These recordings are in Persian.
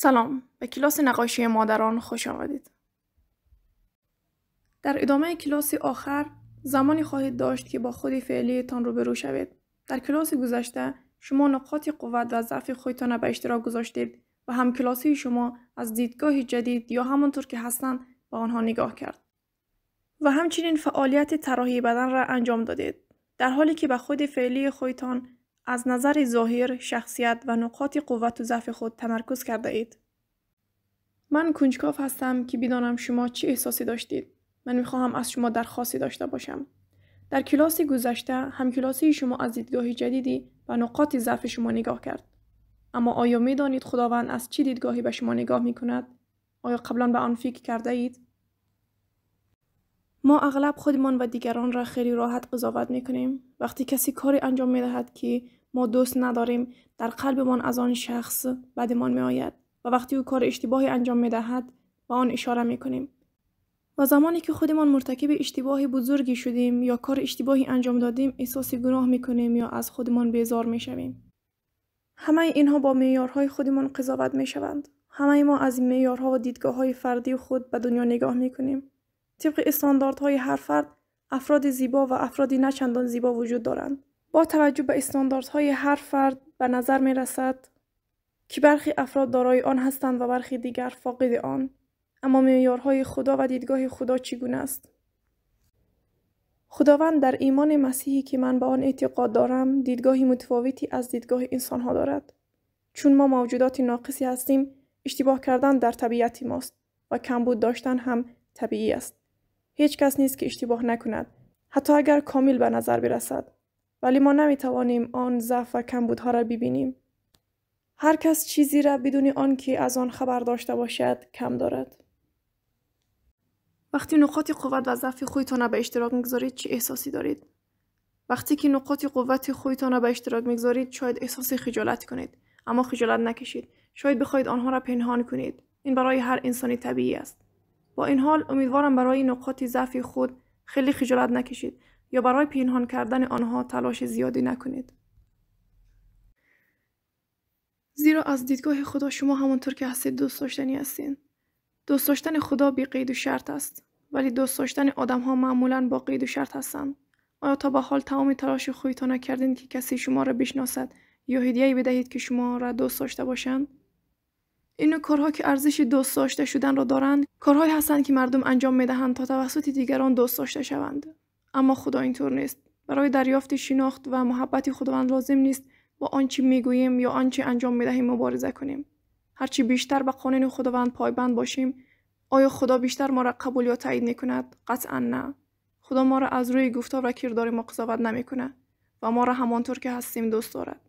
سلام به کلاس نقاشی مادران خوش آمدید در ادامه کلاس آخر زمانی خواهید داشت که با خود فعلیتان روبرو شوید در کلاس گذشته شما نقاط قوت و ضعف خودتان به اشتراک گذاشتید و هم کلاسی شما از دیدگاه جدید یا همانطور که هستند به آنها نگاه کرد و همچنین فعالیت طراحی بدن را انجام دادید در حالی که به خود فعلی خودتان از نظر ظاهر، شخصیت و نقاط قوت و ضعف خود تمرکز کرده اید. من کنجکاو هستم که بدانم شما چه احساسی داشتید. من میخواهم از شما درخواستی داشته باشم. در کلاس گذشته هم کلاسی شما از دیدگاه جدیدی و نقاط ضعف شما نگاه کرد. اما آیا می دانید خداوند از چه دیدگاهی به شما نگاه می کند؟ آیا قبلا به آن فکر کرده اید؟ ما اغلب خودمان و دیگران را خیلی راحت قضاوت می کنیم. وقتی کسی کاری انجام می دهد که ما دوست نداریم در قلبمان از آن شخص بدمان می آید و وقتی او کار اشتباهی انجام می دهد آن اشاره می کنیم. و زمانی که خودمان مرتکب اشتباهی بزرگی شدیم یا کار اشتباهی انجام دادیم احساس گناه می کنیم یا از خودمان بیزار می همه اینها با معیارهای خودمان قضاوت می شوند. همه ما از این و دیدگاه های فردی خود به دنیا نگاه می کنیم. طبق استانداردهای هر فرد افراد زیبا و افرادی نچندان زیبا وجود دارند. با توجه به استانداردهای هر فرد به نظر می رسد که برخی افراد دارای آن هستند و برخی دیگر فاقد آن اما معیارهای خدا و دیدگاه خدا چگونه است خداوند در ایمان مسیحی که من به آن اعتقاد دارم دیدگاهی متفاوتی از دیدگاه انسانها دارد چون ما موجودات ناقصی هستیم اشتباه کردن در طبیعت ماست و کمبود داشتن هم طبیعی است هیچ کس نیست که اشتباه نکند حتی اگر کامل به نظر برسد ولی ما نمیتوانیم آن ضعف و کمبودها را ببینیم هر کس چیزی را بدون که از آن خبر داشته باشد کم دارد وقتی نقاط قوت و ضعف خودتان را به اشتراک میگذارید چه احساسی دارید وقتی که نقاط قوت خودتان را به اشتراک میگذارید شاید احساس خجالت کنید اما خجالت نکشید شاید بخواید آنها را پنهان کنید این برای هر انسانی طبیعی است با این حال امیدوارم برای نقاط ضعف خود خیلی خجالت نکشید یا برای پنهان کردن آنها تلاش زیادی نکنید. زیرا از دیدگاه خدا شما همانطور که هستید دوست داشتنی هستین. دوست داشتن خدا بی قید و شرط است ولی دوست داشتن آدم ها معمولا با قید و شرط هستند. آیا تا به حال تمام تلاش خودتان نکردین که کسی شما را بشناسد یا هدیه‌ای بدهید که شما را دوست داشته باشند؟ این کارها که ارزش دوست داشته شدن را دارند کارهایی هستند که مردم انجام دهند تا توسط دیگران دوست داشته شوند اما خدا اینطور نیست برای دریافت شناخت و محبت خداوند لازم نیست با آنچه میگوییم یا آنچه انجام میدهیم مبارزه کنیم هرچی بیشتر به قانون خداوند پایبند باشیم آیا خدا بیشتر ما را قبول یا تایید میکند قطعا نه خدا ما را از روی گفتار و کردار ما قضاوت نمیکنه و ما را همانطور که هستیم دوست دارد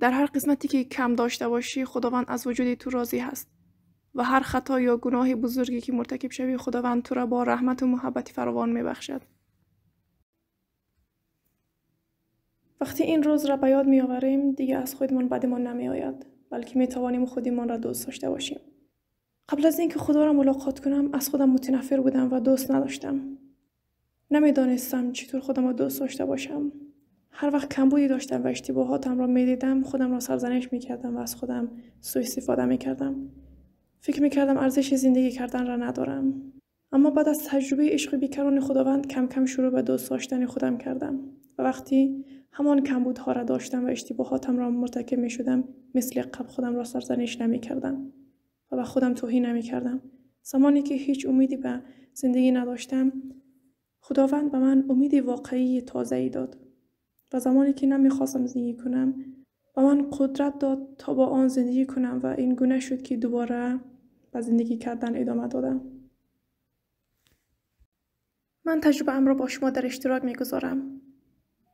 در هر قسمتی که کم داشته باشی خداوند از وجود تو راضی هست و هر خطا یا گناه بزرگی که مرتکب شوی خداوند تو را با رحمت و محبت فراوان میبخشد وقتی این روز را به یاد آوریم دیگه از خودمان بدمان نمیآید بلکه می توانیم خودمان را دوست داشته باشیم قبل از اینکه خدا را ملاقات کنم از خودم متنفر بودم و دوست نداشتم نمیدانستم چطور خودم را دوست داشته باشم هر وقت کمبودی داشتم و اشتباهاتم را میدیدم خودم را سرزنش میکردم و از خودم سوء استفاده میکردم فکر میکردم ارزش زندگی کردن را ندارم اما بعد از تجربه عشق بیکران خداوند کم کم شروع به دوست داشتن خودم کردم و وقتی همان کمبودها را داشتم و اشتباهاتم را مرتکب می شدم مثل قبل خودم را سرزنش نمی کردم و به خودم توهین نمی کردم زمانی که هیچ امیدی به زندگی نداشتم خداوند به من امید واقعی تازه ای داد و زمانی که نمیخواستم زندگی کنم به من قدرت داد تا با آن زندگی کنم و این گونه شد که دوباره به زندگی کردن ادامه دادم. من تجربه ام را با شما در اشتراک می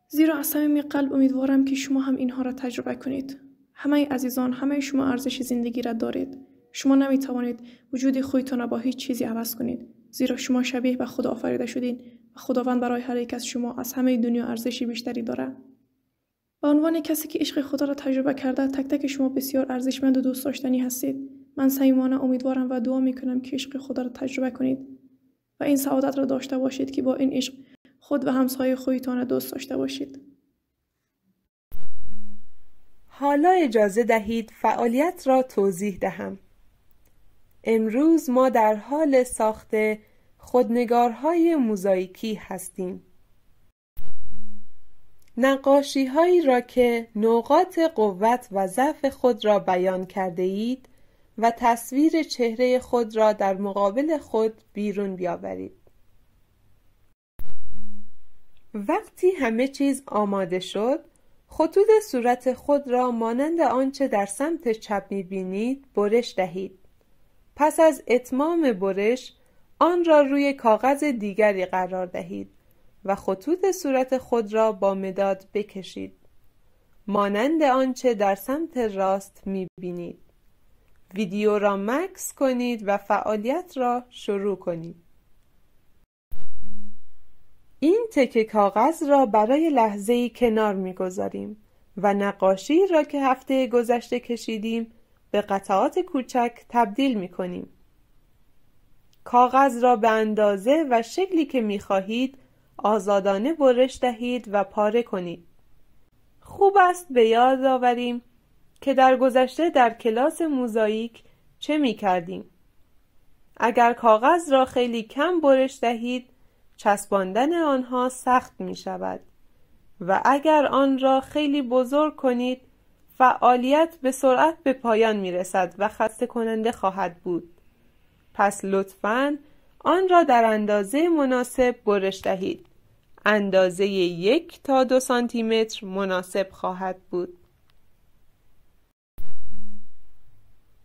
زیرا از صمیم قلب امیدوارم که شما هم اینها را تجربه کنید همه عزیزان همه شما ارزش زندگی را دارید شما نمی توانید وجود خودتان را با هیچ چیزی عوض کنید زیرا شما شبیه به خدا آفریده شدین و خداوند برای هر یک از شما از همه دنیا ارزش بیشتری داره به عنوان کسی که عشق خدا را تجربه کرده تک تک شما بسیار ارزشمند و دوست داشتنی هستید من صمیمانه امیدوارم و دعا می کنم که عشق خدا را تجربه کنید و این سعادت را داشته باشید که با این عشق خود و همسایه خویتان را دوست داشته باشید. حالا اجازه دهید فعالیت را توضیح دهم. امروز ما در حال ساخت خودنگارهای موزاییکی هستیم. نقاشی هایی را که نقاط قوت و ضعف خود را بیان کرده اید و تصویر چهره خود را در مقابل خود بیرون بیاورید. وقتی همه چیز آماده شد خطوط صورت خود را مانند آنچه در سمت چپ بینید، برش دهید پس از اتمام برش آن را روی کاغذ دیگری قرار دهید و خطوط صورت خود را با مداد بکشید مانند آنچه در سمت راست میبینید ویدیو را مکس کنید و فعالیت را شروع کنید این تکه کاغذ را برای لحظه ای کنار میگذاریم و نقاشی را که هفته گذشته کشیدیم به قطعات کوچک تبدیل می کنیم. کاغذ را به اندازه و شکلی که می خواهید آزادانه برش دهید و پاره کنید. خوب است به یاد آوریم که در گذشته در کلاس موزاییک چه می کردیم. اگر کاغذ را خیلی کم برش دهید چسباندن آنها سخت می شود و اگر آن را خیلی بزرگ کنید فعالیت به سرعت به پایان می رسد و خسته کننده خواهد بود پس لطفاً آن را در اندازه مناسب برش دهید اندازه یک تا دو سانتی متر مناسب خواهد بود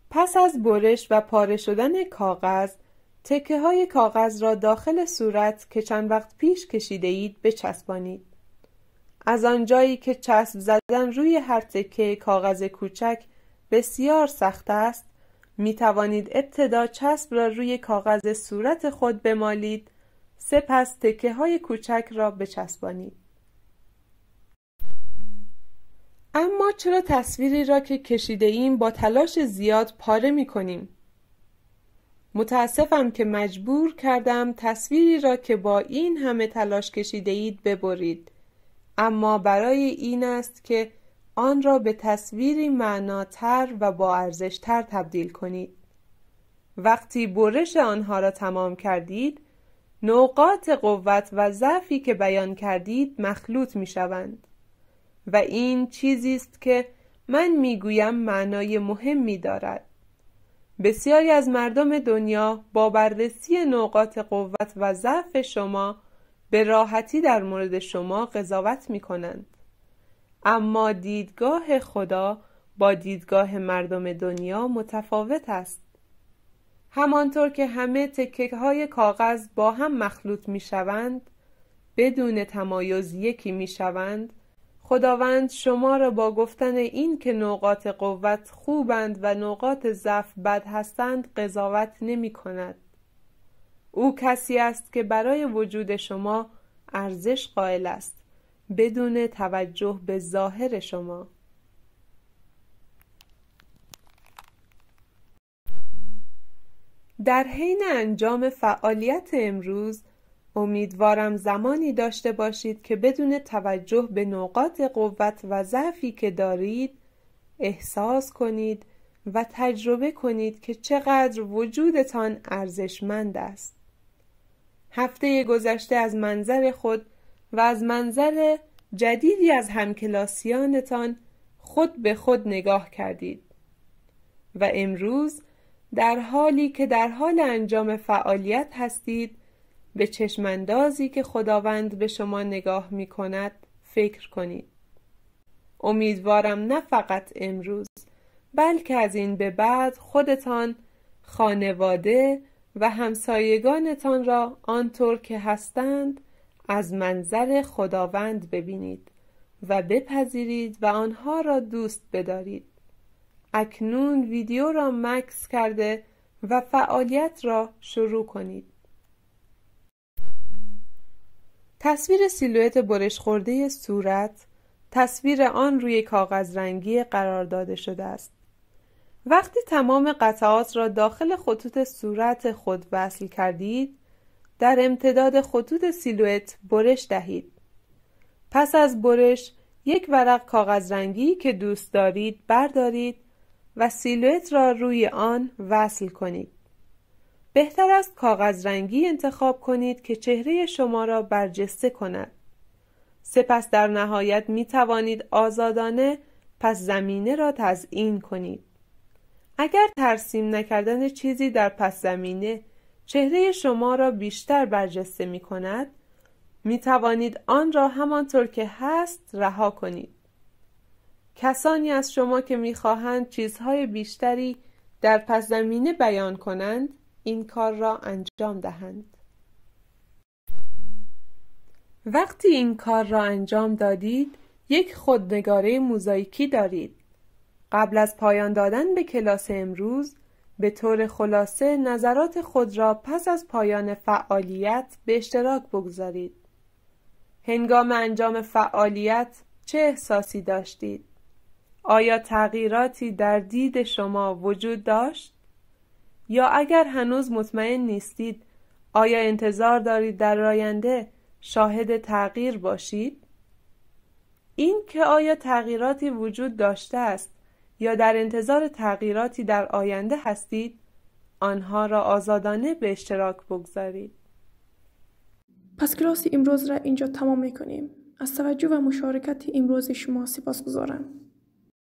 پس از برش و پاره شدن کاغذ تکه های کاغذ را داخل صورت که چند وقت پیش کشیده اید بچسبانید. از آنجایی که چسب زدن روی هر تکه کاغذ کوچک بسیار سخت است می توانید ابتدا چسب را روی کاغذ صورت خود بمالید سپس تکه های کوچک را بچسبانید. اما چرا تصویری را که کشیده ایم با تلاش زیاد پاره می کنیم؟ متاسفم که مجبور کردم تصویری را که با این همه تلاش کشیده اید ببرید اما برای این است که آن را به تصویری معناتر و با ارزشتر تبدیل کنید وقتی برش آنها را تمام کردید نقاط قوت و ضعفی که بیان کردید مخلوط می شوند و این چیزی است که من گویم معنای مهمی دارد بسیاری از مردم دنیا با بررسی نقاط قوت و ضعف شما به راحتی در مورد شما قضاوت می کنند. اما دیدگاه خدا با دیدگاه مردم دنیا متفاوت است. همانطور که همه تکه های کاغذ با هم مخلوط می شوند بدون تمایز یکی می شوند خداوند شما را با گفتن این که نقاط قوت خوبند و نقاط ضعف بد هستند قضاوت نمی کند. او کسی است که برای وجود شما ارزش قائل است بدون توجه به ظاهر شما در حین انجام فعالیت امروز امیدوارم زمانی داشته باشید که بدون توجه به نقاط قوت و ضعفی که دارید احساس کنید و تجربه کنید که چقدر وجودتان ارزشمند است. هفته گذشته از منظر خود و از منظر جدیدی از همکلاسیانتان خود به خود نگاه کردید و امروز در حالی که در حال انجام فعالیت هستید به چشماندازی که خداوند به شما نگاه می کند فکر کنید. امیدوارم نه فقط امروز بلکه از این به بعد خودتان، خانواده و همسایگانتان را آنطور که هستند از منظر خداوند ببینید و بپذیرید و آنها را دوست بدارید. اکنون ویدیو را مکس کرده و فعالیت را شروع کنید. تصویر سیلویت برش خورده صورت تصویر آن روی کاغذ رنگی قرار داده شده است. وقتی تمام قطعات را داخل خطوط صورت خود وصل کردید در امتداد خطوط سیلویت برش دهید. پس از برش یک ورق کاغذ رنگی که دوست دارید بردارید و سیلویت را روی آن وصل کنید. بهتر است کاغذ رنگی انتخاب کنید که چهره شما را برجسته کند. سپس در نهایت می توانید آزادانه پس زمینه را تزئین کنید. اگر ترسیم نکردن چیزی در پس زمینه چهره شما را بیشتر برجسته می کند می توانید آن را همانطور که هست رها کنید. کسانی از شما که می خواهند چیزهای بیشتری در پس زمینه بیان کنند این کار را انجام دهند وقتی این کار را انجام دادید یک خودنگاره موزاییکی دارید قبل از پایان دادن به کلاس امروز به طور خلاصه نظرات خود را پس از پایان فعالیت به اشتراک بگذارید هنگام انجام فعالیت چه احساسی داشتید؟ آیا تغییراتی در دید شما وجود داشت؟ یا اگر هنوز مطمئن نیستید آیا انتظار دارید در آینده شاهد تغییر باشید؟ این که آیا تغییراتی وجود داشته است یا در انتظار تغییراتی در آینده هستید آنها را آزادانه به اشتراک بگذارید. پس کلاس امروز را اینجا تمام میکنیم. از توجه و مشارکت امروز شما سپاس گذارم.